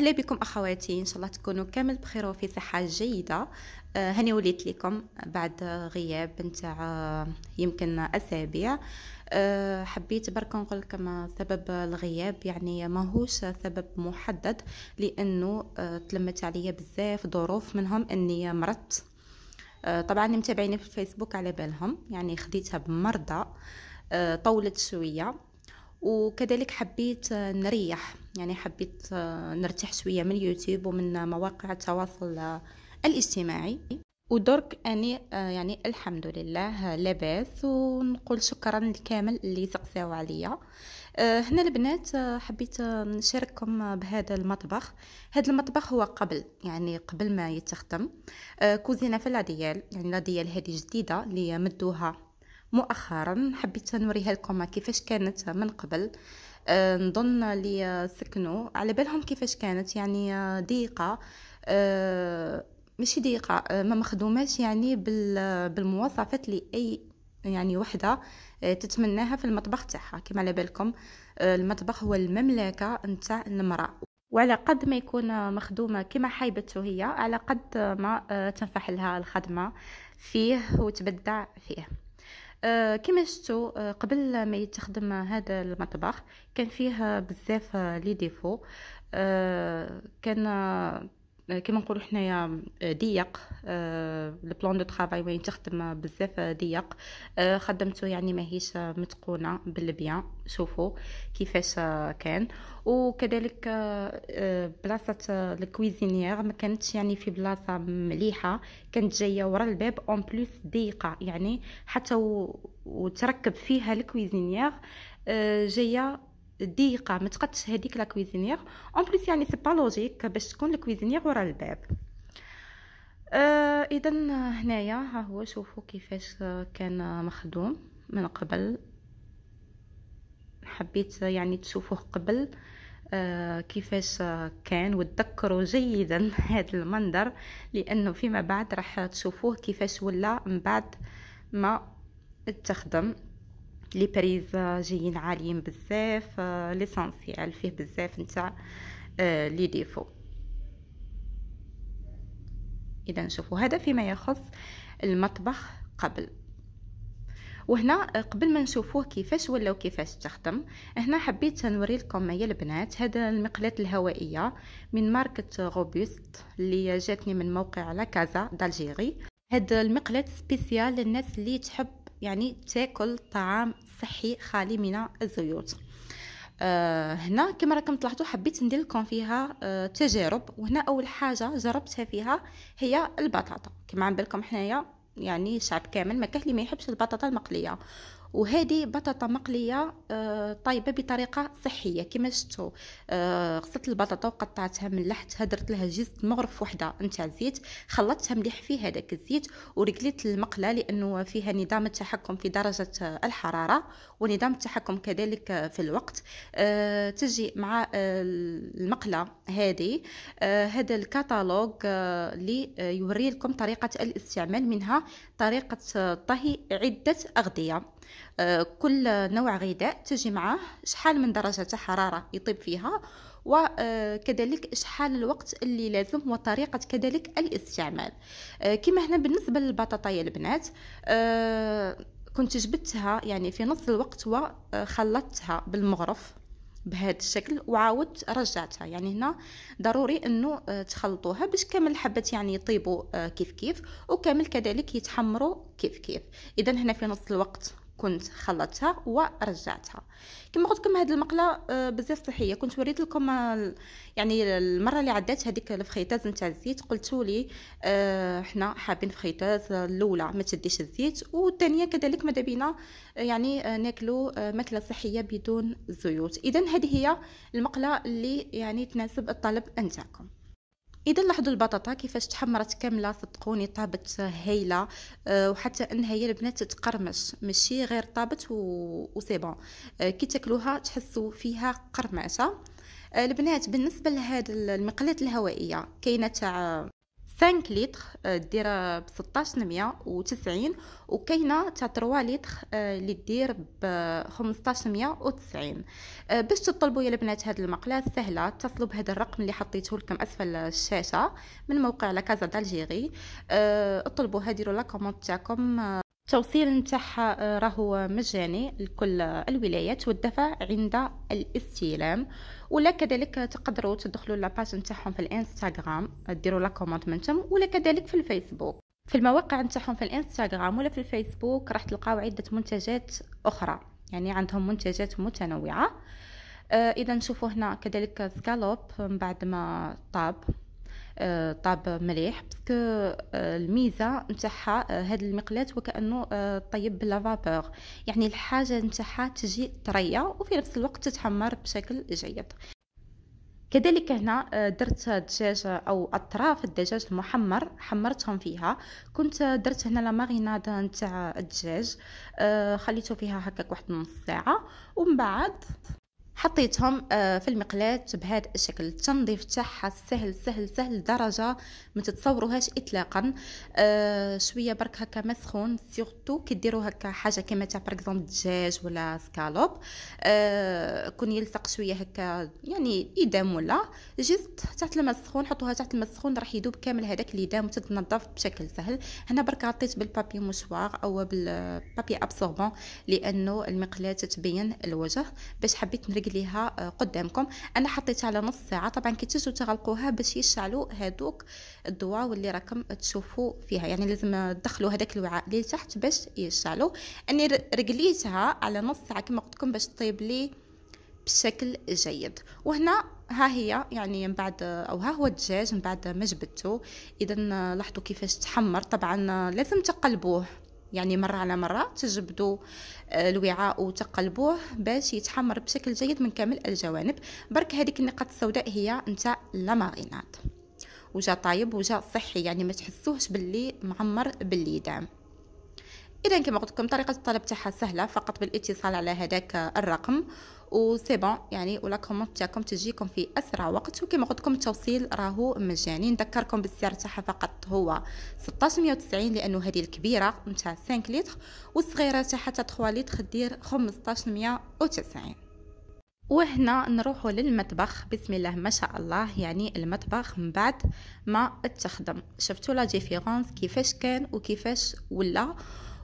أهلا بكم أخواتي إن شاء الله تكونوا كامل بخير وفي صحة جيدة آه، هاني وليت لكم بعد غياب نتاع آه، يمكن أسابيع آه، حبيت برك نقول لكم سبب الغياب يعني ماهوش سبب محدد لأنه تلمت عليا بزاف ظروف منهم أني مرضت طبعا متابعيني في الفيسبوك على بالهم يعني خديتها بمرضى طولت شويه وكذلك حبيت نريح يعني حبيت نرتاح شويه من اليوتيوب ومن مواقع التواصل الاجتماعي ودرك اني يعني الحمد لله لاباس ونقول شكرا الكامل اللي سقساو عليا هنا البنات حبيت نشارككم بهذا المطبخ هذا المطبخ هو قبل يعني قبل ما يتخدم كوزينه في لا ديال يعني لا ديال هذه جديده اللي مدوها مؤخرا حبيت نوريها لكم كيفاش كانت من قبل أه، نظن لي سكنوا على بالهم كيفاش كانت يعني أه، ضيقه أه ماشي ضيقه أه، ما مخدوماش يعني بالمواصفات لي اي يعني وحده تتمناها في المطبخ تاعها كما على بالكم المطبخ هو المملكه نتاع المراه وعلى قد ما يكون مخدومة كما حايبته هي على قد ما تنفح لها الخدمة فيه وتبدع فيه آه، كما شفتوا آه، قبل ما يتخدم هذا المطبخ كان فيه بزاف لي ديفو آه، كان كما نقولوا حنايا ضيق البلان دو طرافاي وين تخدم بزاف ضيق آه، آه، خدمته يعني ماهيش آه، متقونه بالبيان شوفوا كيفاش كان وكذلك بلاصه الكويزينيير ما كانتش يعني في بلاصه مليحه كانت جايه ورا الباب اون بلوس ضيقه يعني حتى وتركب فيها الكويزينيير جايه ضيقه ما تقدش هذيك لا كويزينير اون بليس يعني سي با لوجيك باش تكون الكويزينير ورا الباب آه، اذا هنايا ها هو شوفوا كيفاش كان مخدوم من قبل حبيت يعني تشوفوه قبل آه، كيفاش كان وتذكروا جيدا هذا المنظر لانه فيما بعد راح تشوفوه كيفاش ولا من بعد ما تخدم لي بريز جايين عاليين بزاف آه، ليسونسيال فيه بزاف نتاع آه، لي ديفو اذا نشوفوا هذا فيما يخص المطبخ قبل وهنا آه، قبل ما نشوفوه كيفاش ولا وكيفاش تخدم هنا حبيت نوري لكم يا البنات هذا المقلاة الهوائية من ماركة غوبيست اللي جاتني من موقع لاكازا دالجيري هاد المقلاة سبيسيال للناس اللي تحب يعني تاكل طعام صحي خالي من الزيوت آه هنا كما راكم تلاحظوا حبيت ندير لكم فيها آه تجارب وهنا اول حاجه جربتها فيها هي البطاطا كما عم بالكم حنايا يعني شعب كامل ما كاين اللي ما يحبش البطاطا المقليه وهذه بطاطا مقليه آه، طايبه بطريقه صحيه كما شفتوا آه، غسلت البطاطا وقطعتها من لحتها درت لها جزء مغرف وحده نتاع زيت خلطتها مليح في هذاك الزيت ورجليت المقله لانه فيها نظام التحكم في درجه الحراره ونظام التحكم كذلك في الوقت آه، تجي مع المقله هذه هذا الكتالوج اللي يوري لكم طريقه الاستعمال منها طريقه طهي عده اغذيه آه، كل نوع غذاء تجي معاه شحال من درجة حرارة يطيب فيها وكذلك آه، شحال الوقت اللي لازم وطريقة كذلك الاستعمال آه، كما هنا بالنسبة للبطاطا يا البنات كنت جبتها يعني في نص الوقت وخلطتها بالمغرف بهذا الشكل وعاودت رجعتها يعني هنا ضروري انه تخلطوها باش كامل الحبات يعني يطيبوا كيف كيف وكامل كذلك يتحمروا كيف كيف اذا هنا في نص الوقت كنت خلطتها ورجعتها كما قلت لكم هذه المقله آه، بزاف صحيه كنت وريت لكم يعني المره اللي عدات هذيك الفخيتاز نتاع الزيت قلت لي آه، حنا حابين فخيطات الاولى ما تديش الزيت والثانيه كذلك ماذا بينا آه، يعني ناكلوا ماكله صحيه بدون زيوت اذا هذه هي المقله اللي يعني تناسب الطلب نتاعكم اذا لاحظوا البطاطا كيفاش تحمرت كامله صدقوني طابت هايله آه، وحتى انها هي البنات تقرمش ماشي غير طابت وسي بون آه، كي تاكلوها تحسوا فيها قرمشه آه، البنات بالنسبه لهاد المقلات الهوائيه كاينه تاع 5 لتر آه، دير آه، ب 1690 وكاينه تاع 3 لتر آه، اللي دير ب 1590 باش تطلبوا يا البنات هذه المقلاة سهله اتصلوا بهذا الرقم اللي حطيته لكم اسفل الشاشه من موقع لاكازا دالجيري اطلبوها ديروا لا كومونت تاعكم التوصيل نتاعها آه، راهو مجاني لكل الولايات والدفع عند الاستلام ولا كذلك تقدروا تدخلوا لاباج نتاعهم في الانستغرام ديروا لا كومونت منتم ولا كذلك في الفيسبوك في المواقع نتاعهم في الانستغرام ولا في الفيسبوك راح تلقاو عده منتجات اخرى يعني عندهم منتجات متنوعه آه، اذا نشوفوا هنا كذلك سكالوب من بعد ما طاب آه، طاب مليح باسكو آه، الميزه نتاعها آه، هاد المقلات وكانه طيب بلا فابور يعني الحاجه نتاعها تجي طريه وفي نفس الوقت تتحمر بشكل جيد كذلك هنا درت دجاج او اطراف الدجاج المحمر حمرتهم فيها كنت درت هنا لا ماريناد نتاع الدجاج خليته فيها هكاك واحد نص ساعه ومن بعد حطيتهم آه، في المقلاة بهذا الشكل التنظيف تاعها سهل سهل سهل درجة ما تتصوروهاش اطلاقا آه، شوية برك هكا مسخون سيغتو كديرو هكا حاجة كيما تاع باركزومبل دجاج ولا سكالوب آه، كون يلصق شوية هكا يعني يدام ولا جست تحت الماء السخون حطوها تحت الماء السخون راح يدوب كامل هذاك اللي دام وتتنظف بشكل سهل هنا برك غطيت بالبابي مشواغ او بالبابي ابسوربون لانه المقلاة تبين الوجه باش حبيت نرقد ليها آه، قدامكم انا حطيتها على نص ساعه طبعا كي تجوا تغلقوها باش يشعلوا هذوك الضوا واللي راكم تشوفوا فيها يعني لازم تدخلوا هذاك الوعاء اللي تحت باش يشعلوا اني رقليتها على نص ساعه كما قلت لكم باش تطيب لي بشكل جيد وهنا ها هي يعني من بعد او ها هو الدجاج من بعد ما جبدته اذا آه، لاحظوا كيفاش تحمر طبعا آه، لازم تقلبوه يعني مرة على مرة تجبدوا آه، الوعاء وتقلبوه باش يتحمر بشكل جيد من كامل الجوانب برك هذيك النقط السوداء هي نتاع لاماريناد وجا طايب وجا صحي يعني ما تحسوهش باللي معمر باللي دام اذا كما قلت لكم طريقه الطلب تاعها سهله فقط بالاتصال على هذاك الرقم وسي بون يعني ولا كومونت تاعكم تجيكم في اسرع وقت وكما قلت لكم التوصيل راهو مجاني نذكركم بالسعر تاعها فقط هو 1690 لانه هذه الكبيره نتاع 5 لتر والصغيره تاعها تاع 3 لتر دير 1590 وهنا نروحوا للمطبخ بسم الله ما شاء الله يعني المطبخ من بعد ما تخدم شفتوا لا ديفيرونس كيفاش كان وكيفاش ولا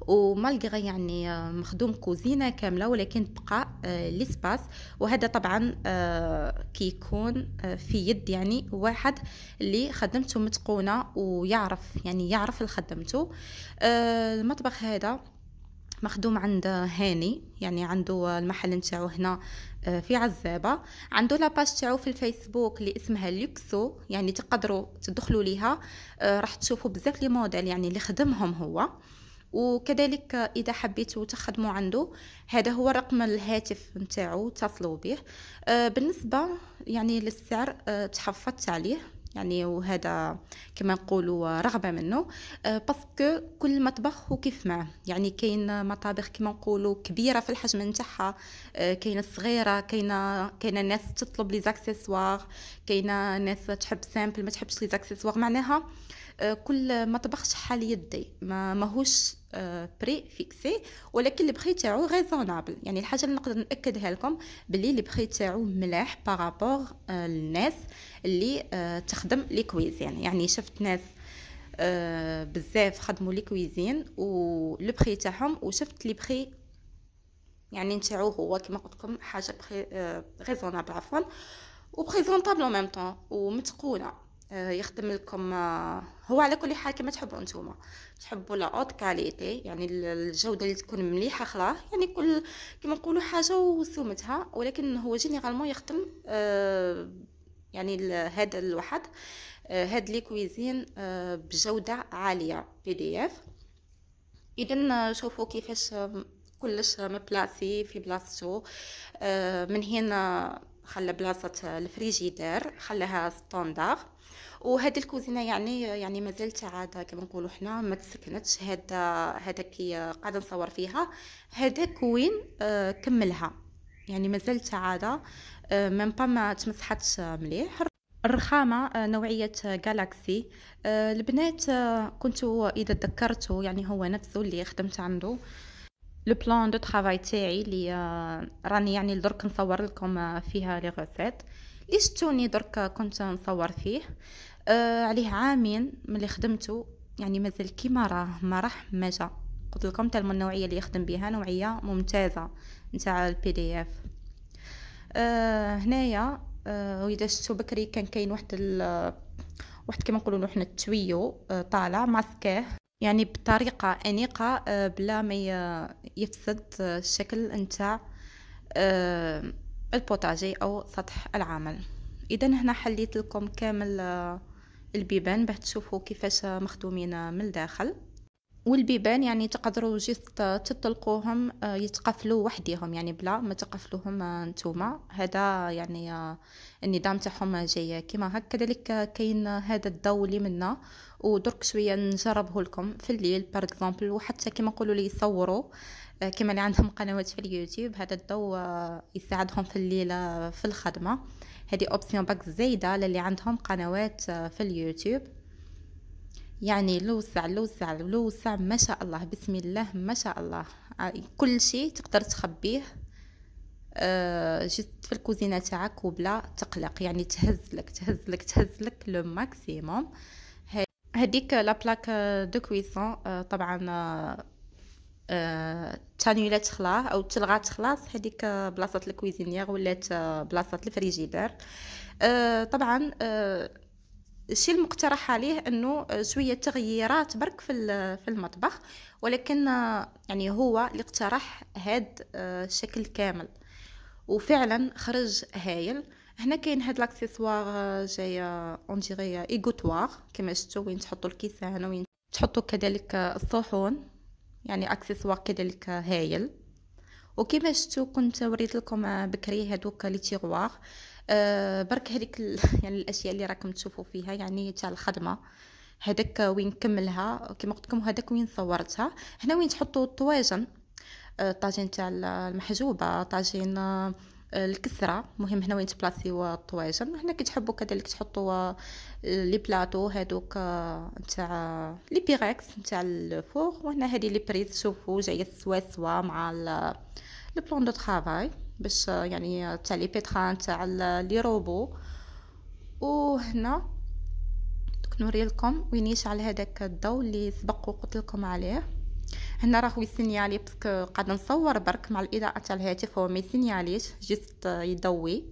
ومالغري يعني آه، مخدوم كوزينه كامله ولكن بقى آه، ليسباس وهذا طبعا آه، كيكون في يد يعني واحد اللي خدمته متقونه ويعرف يعني يعرف خدمته المطبخ هذا مخدوم عند هاني يعني عنده المحل نتاعو هنا في عزابه عنده لاباج تاعو في الفيسبوك اللي اسمها لوكسو يعني تقدروا تدخلوا ليها راح تشوفوا بزاف لي موديل يعني اللي خدمهم هو وكذلك اذا حبيتوا تخدموا عنده هذا هو رقم الهاتف نتاعو اتصلوا به آه، بالنسبه يعني للسعر آه، تحفظت عليه يعني وهذا كما نقولوا رغبه منه آه، باسكو كل مطبخ وكيف معه يعني كاين مطابخ كما نقولوا كبيره في الحجم نتاعها كاينه صغيره كاينه كاين ناس تطلب لي زاكسيسوار كاينه ناس تحب سامبل ما تحبش لي زاكسيسوار معناها كل مطبخ شحال يدي ما ماهوش بري آه، فيكسي ولكن البخي تاعو ريزونابل يعني الحاجه اللي نقدر ناكدها لكم باللي البخي تاعو ملاح بارابور آه، للناس اللي آه، تخدم لي كويزين يعني شفت ناس بزاف خدموا لي كويزين ولبخي تاعهم وشفت لي بخي يعني نتاعو هو كما قلت لكم حاجه بخي ريزونابل عفوا وبريزونطابل او ميم طون ومتقوله آه، يخدم لكم آه، هو على كل حال كما تحبوا نتوما تحبوا لا اوت كاليتي يعني الجوده اللي تكون مليحه خلاه يعني كل كما نقولوا حاجه وسمتها ولكن هو جينيرالمون يخدم آه، يعني هذا الواحد هاد لي كويزين بجوده عاليه بي دي اف اذا شوفوا كيفاش كلش مبلاسي في بلاصتو من هنا خلى بلاصه الفريجيدير خلاها ستاندار وهذه الكوزينه يعني يعني مازالت عاده كما نقولوا حنا ما تسكنتش هذا هذا كي قاعده نصور فيها هذا كوين آه، كملها يعني مازالت عاده ميم آه، با ما تمسحتش مليح الرخامة آه، نوعية جالاكسي البنات كنت إذا تذكرته يعني هو نفسه اللي خدمت عنده لو بلان دو ترافاي تاعي اللي راني يعني درك نصور لكم فيها لي غوسيت اللي توني درك كنت نصور فيه آه عليه عامين ملي خدمته يعني مازال كيما راه ما راح ما جا قلت لكم تاع النوعيه اللي يخدم بها نوعيه ممتازه نتاع البي دي اف آه، هنايا آه واذا شفتوا بكري كان كاين واحد واحد كيما نقولوا حنا التويو آه طالع ماسكيه يعني بطريقه انيقه آه بلا ما يفسد آه، الشكل نتاع آه البوتاجي او سطح العمل اذا هنا حليت لكم كامل آه، البيبان باه تشوفوا كيفاش آه، مخدومين آه، من الداخل والبيبان يعني تقدروا جست تطلقوهم يتقفلوا وحديهم يعني بلا ما تقفلوهم نتوما هذا يعني النظام تاعهم جاي كيما هكا كذلك كاين هذا الضوء اللي منا ودرك شويه نجربه لكم في الليل بار اكزومبل وحتى كيما نقولوا لي صوروا آه، كما اللي عندهم قنوات في اليوتيوب هذا الضوء آه، يساعدهم في الليلة آه، في الخدمة هذه اوبسيون باك زايدة للي عندهم قنوات في اليوتيوب يعني لوسع لوسع لوسع ما شاء الله بسم الله ما شاء الله كل شيء تقدر تخبيه جست في الكوزينه تاعك وبلا تقلق يعني تهزلك تهزلك تهزلك لماكسيموم لو ماكسيموم هذيك لابلاك دو كويسون طبعا تانيولات خلاص او تلغات خلاص هذيك بلاصه الكويزينيير ولات آه، بلاصه الفريجيدير آه، طبعا آه، الشيء المقترح عليه انه شويه تغييرات برك في في المطبخ ولكن يعني هو اللي اقترح هاد الشكل كامل وفعلا خرج هايل هنا كاين هاد لاكسيسوار جايه اون ديغي ايغوتوار كما شفتوا وين تحطوا الكيسان وين تحطوا كذلك الصحون يعني اكسسوار كذلك هايل وكما شفتوا كنت وريت لكم آه، بكري هذوك لي تيغوار أه برك هذيك يعني الاشياء اللي راكم تشوفوا فيها يعني تاع الخدمه هذاك وين كملها كما قلت لكم هذاك وين صورتها هنا وين تحطوا الطواجن آه، الطاجين تاع المحجوبه طاجين آه، آه، الكسره مهم هنا وين تبلاسيو الطواجن هنا كي كتحبوا كذلك تحطوا آه، لي بلاطو هادوك آه، نتاع لي بيغاكس نتاع الفوغ وهنا هذه لي بريز شوفوا جايه سوا سوا مع بلون دو طرافاي باش يعني تاع لي بيتران تاع لي روبو وهنا نوري لكم وين يشعل هذاك الضو اللي سبق وقلت لكم عليه هنا راهو يسينيالي باسكو قاعده نصور برك مع الاضاءه تاع الهاتف هو ما يسينياليش جست يضوي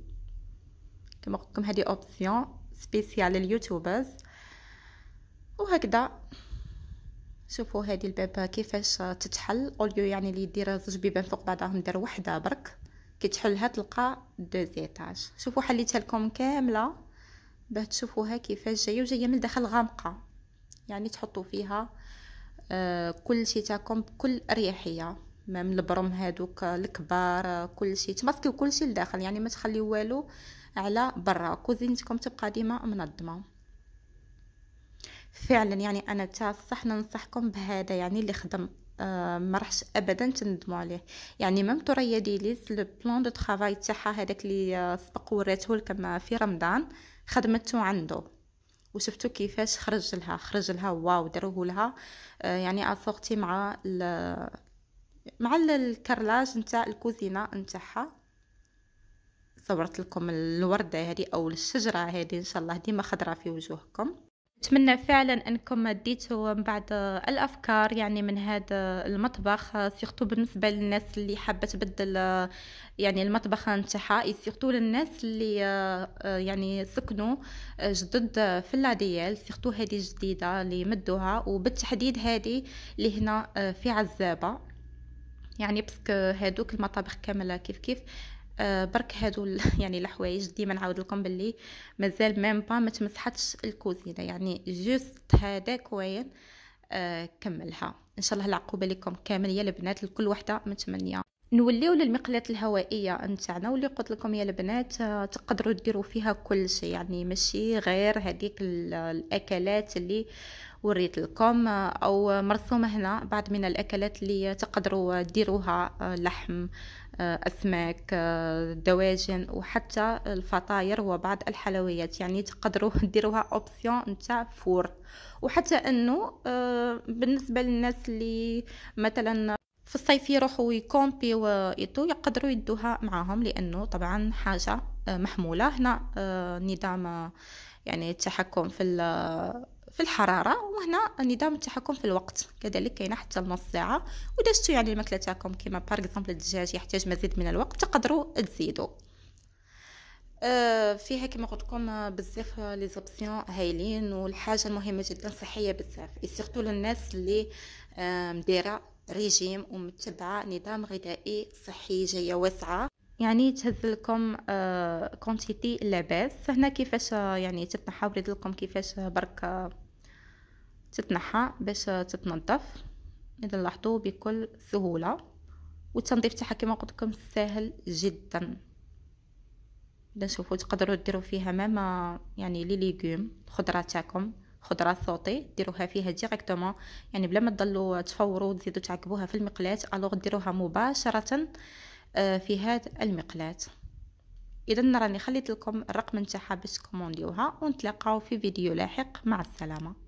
كما قلت لكم هذه اوبسيون سبيسيال لليوتيوبرز وهكذا شوفوا هذه البابه كيفاش تتحل اوليو يعني اللي يدير زوج بيبان فوق بعضهم دار وحده برك كي تحلها تلقى دو زيتاج شوفوا حليتها لكم كامله باه تشوفوها كيفاش جايه وجايه من داخل غامقه يعني تحطوا فيها آه، كل شيء تاعكم بكل اريحيه ما من البرم هادوك الكبار كل شيء تمسكيو كل شيء لداخل يعني ما تخليو والو على برا كوزينتكم تبقى ديما منظمه فعلا يعني انا تاع صح ننصحكم بهذا يعني اللي خدم آه ما راحش ابدا تندموا عليه يعني ميم ثريا ديليز لو بلان دو طرافاي تاعها هذاك اللي آه، سبق وريته لكم في رمضان خدمته عنده وشفتوا كيفاش خرج لها خرج لها واو داروه لها آه، يعني افورتي مع مع الكرلاج نتاع الكوزينه نتاعها صورت لكم الورده هذه او الشجره هذه ان شاء الله ديما خضره في وجوهكم نتمنى فعلا انكم ديتو من بعد الافكار يعني من هذا المطبخ سيرتو بالنسبه للناس اللي حابه تبدل يعني المطبخ نتاعها سيرتو للناس اللي يعني سكنوا جدد في الاديال سيرتو هذه جديده اللي مدوها وبالتحديد هذه اللي هنا في عزابه يعني باسكو هادوك المطابخ كامله كيف كيف آه، برك هادو يعني الحوايج ديما نعاود لكم باللي مازال ميم با ما تمسحتش الكوزينه يعني جوست هذاك وين آه، كملها ان شاء الله العقوبه لكم كامل يا البنات لكل وحده من 8 نوليو للمقلاه الهوائيه نتاعنا واللي قلت لكم يا البنات آه، تقدروا ديروا فيها كل شيء يعني ماشي غير هذيك الاكلات اللي وريت لكم آه، او مرسومه هنا بعض من الاكلات اللي تقدروا ديروها آه، لحم آه، اسماك دواجن وحتى الفطاير وبعض الحلويات يعني تقدروا ديروها اوبسيون نتاع فور وحتى انه بالنسبه للناس اللي مثلا في الصيف يروحوا يكومبيو ايتو يقدروا يدوها معاهم لانه طبعا حاجه محموله هنا نظام يعني التحكم في في الحرارة وهنا نظام التحكم في الوقت كذلك كاينه حتى النص ساعة ودازتو يعني الماكلة تاعكم كيما باغ اكزومبل الدجاج يحتاج مزيد من الوقت تقدروا تزيدوا أه، فيها كما قلت لكم بزاف لي زوبسيون هايلين والحاجه المهمه جدا صحيه بزاف سورتو للناس اللي أه، مديره ريجيم ومتبعه نظام غذائي صحي جايه واسعه يعني تهز لكم كونتيتي أه، لاباس هنا كيفاش يعني تتنحى لكم كيفاش برك تتنحى باش تتنظف اذا لاحظوا بكل سهوله والتنظيف تاعها كما قلت لكم سهل جدا اذا شوفوا تقدروا ديروا فيها ماما يعني لي ليغوم الخضره تاعكم خضره صوتي ديروها فيها ديريكتومون يعني بلا ما تضلوا تفوروا وتزيدوا تعقبوها في المقلاة الوغ ديروها مباشره آه، في هذا المقلاة اذا راني خليت لكم الرقم نتاعها باش كومونديوها ونتلاقاو في فيديو لاحق مع السلامه